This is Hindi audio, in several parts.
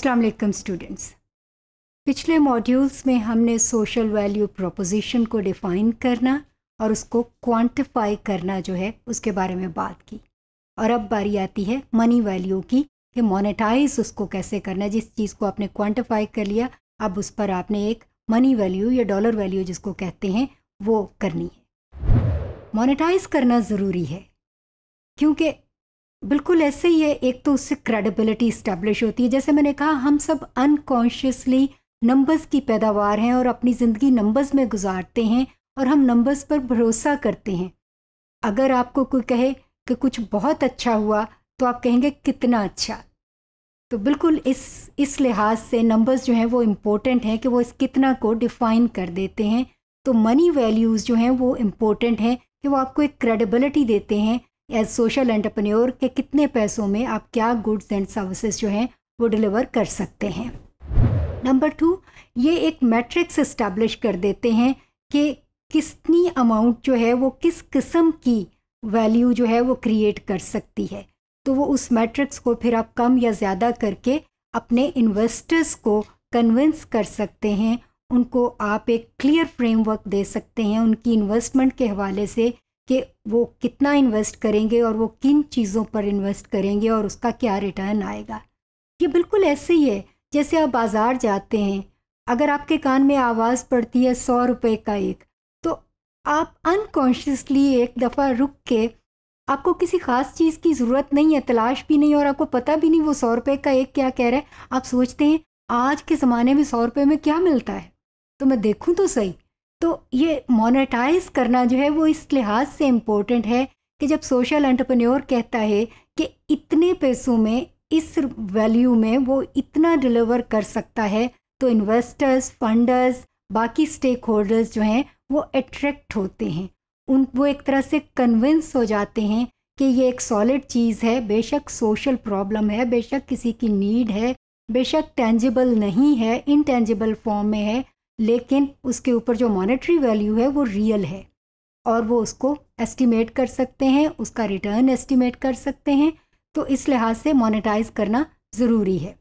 अस्सलाम वालेकुम स्टूडेंट्स पिछले मॉड्यूल्स में हमने सोशल वैल्यू प्रोपोजिशन को डिफ़ाइन करना और उसको क्वांटिफाई करना जो है उसके बारे में बात की और अब बारी आती है मनी वैल्यू की कि मोनेटाइज उसको कैसे करना है जिस चीज़ को आपने क्वांटिफाई कर लिया अब उस पर आपने एक मनी वैल्यू या डॉलर वैल्यू जिसको कहते हैं वो करनी है मोनेटाइज करना ज़रूरी है क्योंकि बिल्कुल ऐसे ही है एक तो उससे क्रेडिबिलिटी इस्टेब्लिश होती है जैसे मैंने कहा हम सब अनकॉन्शियसली नंबर्स की पैदावार हैं और अपनी ज़िंदगी नंबर्स में गुजारते हैं और हम नंबर्स पर भरोसा करते हैं अगर आपको कोई कहे कि कुछ बहुत अच्छा हुआ तो आप कहेंगे कितना अच्छा तो बिल्कुल इस इस लिहाज से नंबर्स जो हैं वो इम्पोर्टेंट हैं कि वो इस कितना को डिफ़ाइन कर देते हैं तो मनी वैल्यूज़ जो हैं वो इम्पोर्टेंट हैं कि वो आपको एक क्रेडिबिलिटी देते हैं एज सोशल एंटरप्रेन्योर के कितने पैसों में आप क्या गुड्स एंड सर्विसेज जो हैं वो डिलीवर कर सकते हैं नंबर टू ये एक मैट्रिक्स इस्टेब्लिश कर देते हैं कि कितनी अमाउंट जो है वो किस किस्म की वैल्यू जो है वो क्रिएट कर सकती है तो वो उस मैट्रिक्स को फिर आप कम या ज़्यादा करके अपने इन्वेस्टर्स को कन्विंस कर सकते हैं उनको आप एक क्लियर फ्रेमवर्क दे सकते हैं उनकी इन्वेस्टमेंट के हवाले से कि वो कितना इन्वेस्ट करेंगे और वो किन चीज़ों पर इन्वेस्ट करेंगे और उसका क्या रिटर्न आएगा ये बिल्कुल ऐसे ही है जैसे आप बाज़ार जाते हैं अगर आपके कान में आवाज़ पड़ती है सौ रुपये का एक तो आप अनकॉन्शियसली एक दफ़ा रुक के आपको किसी ख़ास चीज़ की ज़रूरत नहीं है तलाश भी नहीं और आपको पता भी नहीं वो सौ रुपये का एक क्या कह रहा है आप सोचते हैं आज के ज़माने में सौ रुपये में क्या मिलता है तो मैं देखूँ तो सही तो ये मोनेटाइज करना जो है वो इस लिहाज से इम्पोर्टेंट है कि जब सोशल एंटरप्रेन्योर कहता है कि इतने पैसों में इस वैल्यू में वो इतना डिलीवर कर सकता है तो इन्वेस्टर्स फंडर्स बाकी स्टेक होल्डर्स जो हैं वो अट्रैक्ट होते हैं उन वो एक तरह से कन्विंस हो जाते हैं कि ये एक सॉलिड चीज़ है बेशक सोशल प्रॉब्लम है बेशक किसी की नीड है बेशक टेंजिबल नहीं है इनटेंजिबल फॉर्म में है लेकिन उसके ऊपर जो मॉनेटरी वैल्यू है वो रियल है और वो उसको एस्टिमेट कर सकते हैं उसका रिटर्न एस्टिमेट कर सकते हैं तो इस लिहाज से मोनेटाइज करना ज़रूरी है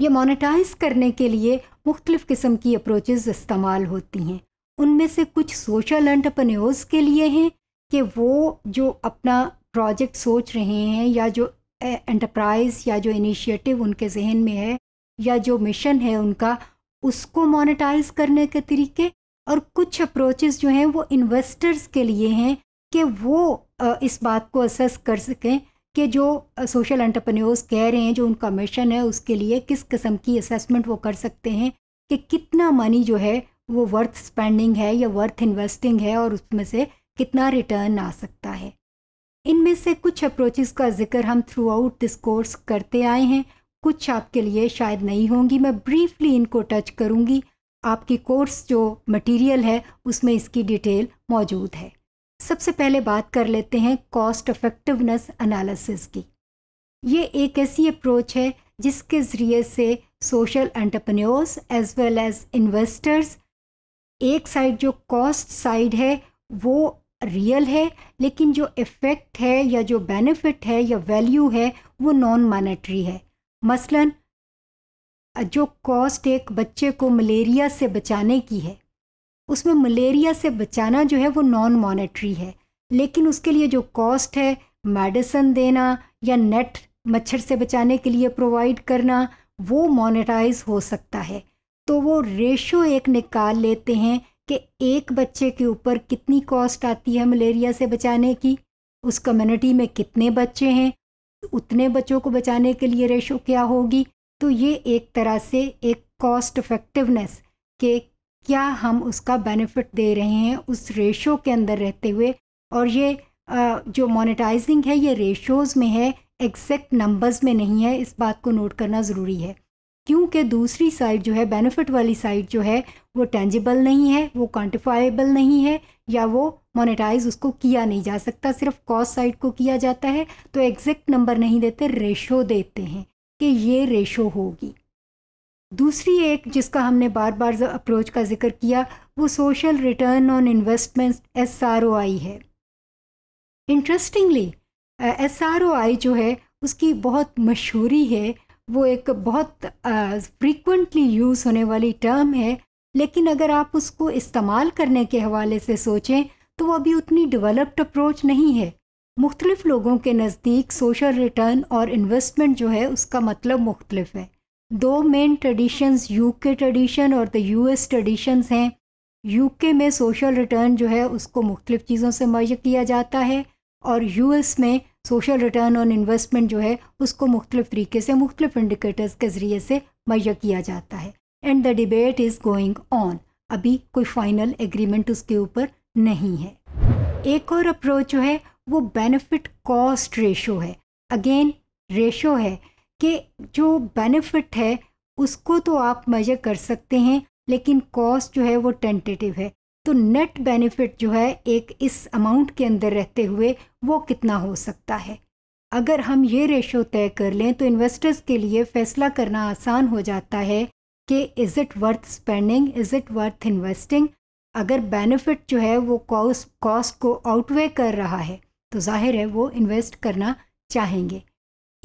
ये मोनेटाइज करने के लिए मुख्तलिफ़ किस्म की अप्रोचेज़ इस्तेमाल होती हैं उनमें से कुछ सोशल एंटरप्रन्योर्स के लिए हैं कि वो जो अपना प्रोजेक्ट सोच रहे हैं या जो एंटरप्राइज़ या जो इनिशिएटिव उनके जहन में है या जो मिशन है उनका उसको मोनेटाइज करने के तरीके और कुछ अप्रोचेस जो हैं वो इन्वेस्टर्स के लिए हैं कि वो इस बात को असेस कर सकें कि जो सोशल एंटरप्रेन्योर्स कह रहे हैं जो उनका मिशन है उसके लिए किस किस्म की असेसमेंट वो कर सकते हैं कि कितना मनी जो है वो वर्थ स्पेंडिंग है या वर्थ इन्वेस्टिंग है और उसमें से कितना रिटर्न आ सकता है इनमें से कुछ अप्रोचेस का जिक्र हम थ्रू आउट दिस कोर्स करते आए हैं कुछ आपके लिए शायद नहीं होंगी मैं ब्रीफली इनको टच करूंगी आपकी कोर्स जो मटेरियल है उसमें इसकी डिटेल मौजूद है सबसे पहले बात कर लेते हैं कॉस्ट इफेक्टिवनेस एनालिसिस की ये एक ऐसी अप्रोच है जिसके ज़रिए से social entrepreneurs as well as investors एक साइड जो कॉस्ट साइड है वो रियल है लेकिन जो इफ़ेक्ट है या जो बेनिफिट है या वैल्यू है वो नॉन मॉनेटरी है मसलन जो कॉस्ट एक बच्चे को मलेरिया से बचाने की है उसमें मलेरिया से बचाना जो है वो नॉन मॉनेटरी है लेकिन उसके लिए जो कॉस्ट है मेडिसन देना या नेट मच्छर से बचाने के लिए प्रोवाइड करना वो मोनेटाइज हो सकता है तो वो रेशो एक निकाल लेते हैं कि एक बच्चे के ऊपर कितनी कॉस्ट आती है मलेरिया से बचाने की उस कम्युनिटी में कितने बच्चे हैं उतने बच्चों को बचाने के लिए रेशो क्या होगी तो ये एक तरह से एक कॉस्ट इफेक्टिवनेस के क्या हम उसका बेनिफिट दे रहे हैं उस रेशो के अंदर रहते हुए और ये जो मोनेटाइजिंग है ये रेशोज़ में है एग्जैक्ट नंबर्स में नहीं है इस बात को नोट करना ज़रूरी है क्योंकि दूसरी साइड जो है बेनिफिट वाली साइड जो है वो टेंजिबल नहीं है वो क्वान्टिफाइबल नहीं है या वो मोनेटाइज उसको किया नहीं जा सकता सिर्फ कॉस्ट साइड को किया जाता है तो एग्जैक्ट नंबर नहीं देते रेशो देते हैं कि ये रेशो होगी दूसरी एक जिसका हमने बार बार अप्रोच का जिक्र किया वो social return on investment S है इंटरेस्टिंगली एस जो है उसकी बहुत मशहूरी है वो एक बहुत फ्रीक्वेंटली यूज़ होने वाली टर्म है लेकिन अगर आप उसको इस्तेमाल करने के हवाले से सोचें तो वो अभी उतनी डेवलप्ड अप्रोच नहीं है मुख्तलिफ लोगों के नज़दीक सोशल रिटर्न और इन्वेस्टमेंट जो है उसका मतलब मुख्तलिफ है दो मेन ट्रेडिशंस यूके ट्रेडिशन और द यूएस ट्रेडिशंस हैं यूके में सोशल रिटर्न जो है उसको मुख्तलिफ चीज़ों से मर्ज किया जाता है और यूएस में सोशल रिटर्न ऑन इन्वेस्टमेंट जो है उसको मुख्तलिफ तरीके से मुख्तलिफ इंडिकेटर्स के ज़रिए से मुहैया किया जाता है and the debate is going on अभी कोई फाइनल एग्रीमेंट उसके ऊपर नहीं है एक और अप्रोच जो है वो बेनिफिट कॉस्ट रेशो है अगेन रेशो है कि जो बेनिफिट है उसको तो आप मेजर कर सकते हैं लेकिन कॉस्ट जो है वो टेंटेटिव है तो नेट बेनिफिट जो है एक इस अमाउंट के अंदर रहते हुए वो कितना हो सकता है अगर हम ये रेशो तय कर लें तो इन्वेस्टर्स के लिए फैसला करना आसान हो जाता है कि is it worth spending is it worth investing अगर बेनिफिट जो है वो कॉस्ट कॉस्ट को आउटवे कर रहा है तो जाहिर है वो इन्वेस्ट करना चाहेंगे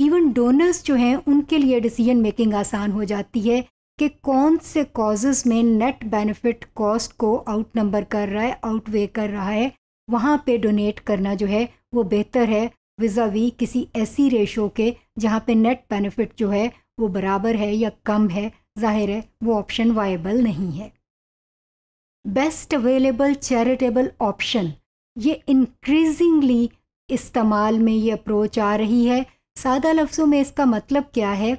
इवन डोनर्स जो हैं उनके लिए डिसीजन मेकिंग आसान हो जाती है कि कौन से कॉजेज़ में नेट बेनिफिट कॉस्ट को आउट नंबर कर रहा है आउट वे कर रहा है वहाँ पे डोनेट करना जो है वो बेहतर है विज़ा वी किसी ऐसी रेशो के जहाँ पे नेट बेनिफिट जो है वो बराबर है या कम है जाहिर है वो ऑप्शन वायबल नहीं है बेस्ट अवेलेबल चैरिटेबल ऑप्शन ये इंक्रीजिंगली इस्तेमाल में ये अप्रोच आ रही है सादा लफ्ज़ों में इसका मतलब क्या है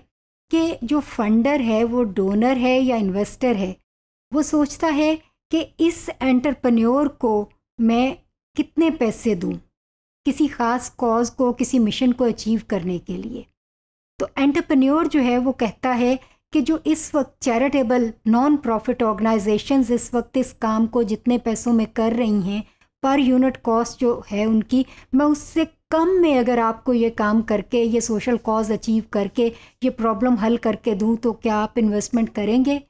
कि जो फंडर है वो डोनर है या इन्वेस्टर है वो सोचता है कि इस एंटरप्रन्योर को मैं कितने पैसे दूं किसी ख़ास कॉज को किसी मिशन को अचीव करने के लिए तो एंटरप्रन्योर जो है वो कहता है कि जो इस वक्त चैरिटेबल नॉन प्रॉफिट ऑर्गेनाइजेशन इस वक्त इस काम को जितने पैसों में कर रही हैं पर यूनिट कॉस्ट जो है उनकी मैं उससे कम में अगर आपको ये काम करके ये सोशल कॉज अचीव करके ये प्रॉब्लम हल करके दूँ तो क्या आप इन्वेस्टमेंट करेंगे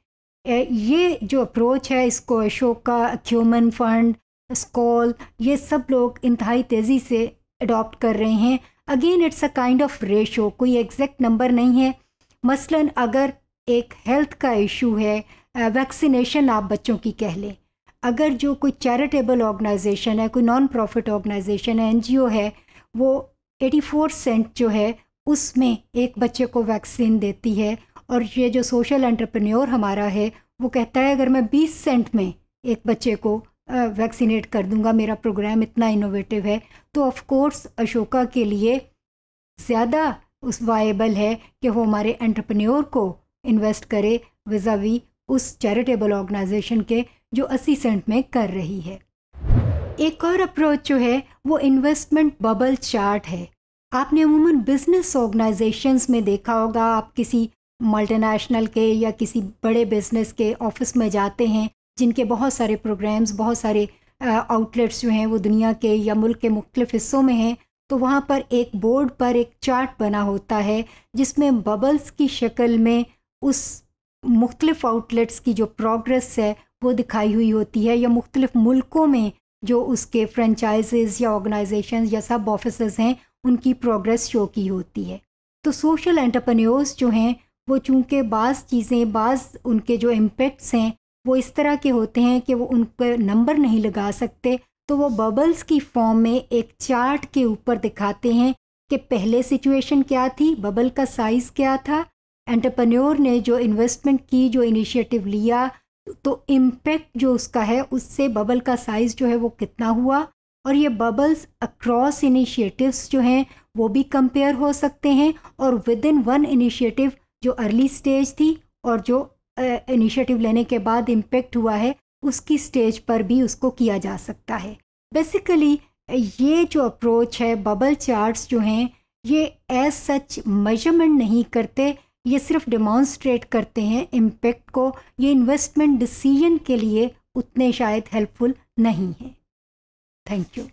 ये जो अप्रोच है इसको अशोका क्यूमन फंड स्कॉल ये सब लोग इंतहाई तेज़ी से अडॉप्ट कर रहे हैं again it's a kind of ratio कोई एग्जैक्ट नंबर नहीं है मसलन अगर एक हेल्थ का इशू है वैक्सीनेशन आप बच्चों की कह लें अगर जो कोई चैरिटेबल ऑर्गेनाइजेशन है कोई नॉन प्रॉफिट ऑर्गेनाइजेशन है एनजीओ है वो 84 सेंट जो है उसमें एक बच्चे को वैक्सीन देती है और ये जो सोशल एंटरप्रेन्योर हमारा है वो कहता है अगर मैं 20 सेंट में एक बच्चे को वैक्सीनेट कर दूंगा मेरा प्रोग्राम इतना इनोवेटिव है तो ऑफ कोर्स अशोका के लिए ज़्यादा उस वायबल है कि वो हमारे एंटरप्रेन्योर को इन्वेस्ट करे विजावी उस चैरिटेबल ऑर्गेनाइजेशन के जो अस्सी सेंट में कर रही है एक और अप्रोच जो है वो इन्वेस्टमेंट बबल चार्ट है आपने अमूमन बिजनेस ऑर्गेनाइजेशंस में देखा होगा आप किसी मल्टीनेशनल के या किसी बड़े बिजनेस के ऑफिस में जाते हैं जिनके बहुत सारे प्रोग्राम्स बहुत सारे आउटलेट्स जो हैं वो दुनिया के या मुल्क के मुख्तफ हिस्सों में हैं तो वहाँ पर एक बोर्ड पर एक चार्ट बना होता है जिसमें बबल्स की शक्ल में उस मुख्तलिफ आउटलेट्स की जो प्रोग्रेस है वो दिखाई हुई होती है या मुख्तलिफ मुल्कों में जो उसके फ्रेंचाइजेज या ऑर्गेनाइजेशन या सब ऑफिस हैं उनकी प्रोग्रेस शो की होती है तो सोशल एंटरप्रेन्योर्स जो हैं वो चूँकि बाज़ चीज़ें बाज़ उनके जो इम्पेक्ट्स हैं वो इस तरह के होते हैं कि वो उन पर नंबर नहीं लगा सकते तो वो बबल्स की फॉर्म में एक चार्ट के ऊपर दिखाते हैं कि पहले सिचुएशन क्या थी बबल का साइज़ क्या था एंटरप्रेन्योर ने जो इन्वेस्टमेंट की जो इनिशिएटिव लिया तो इम्पैक्ट जो उसका है उससे बबल का साइज़ जो है वो कितना हुआ और ये बबल्स अक्रॉस इनिशिएटिव्स जो हैं वो भी कंपेयर हो सकते हैं और विद इन वन इनिशिएटिव जो अर्ली स्टेज थी और जो इनिशिएटिव uh, लेने के बाद इम्पेक्ट हुआ है उसकी स्टेज पर भी उसको किया जा सकता है बेसिकली ये जो अप्रोच है बबल चार्ट्स जो हैं ये एज सच मेजरमेंट नहीं करते ये सिर्फ डेमॉन्स्ट्रेट करते हैं इम्पेक्ट को ये इन्वेस्टमेंट डिसीजन के लिए उतने शायद हेल्पफुल नहीं है थैंक यू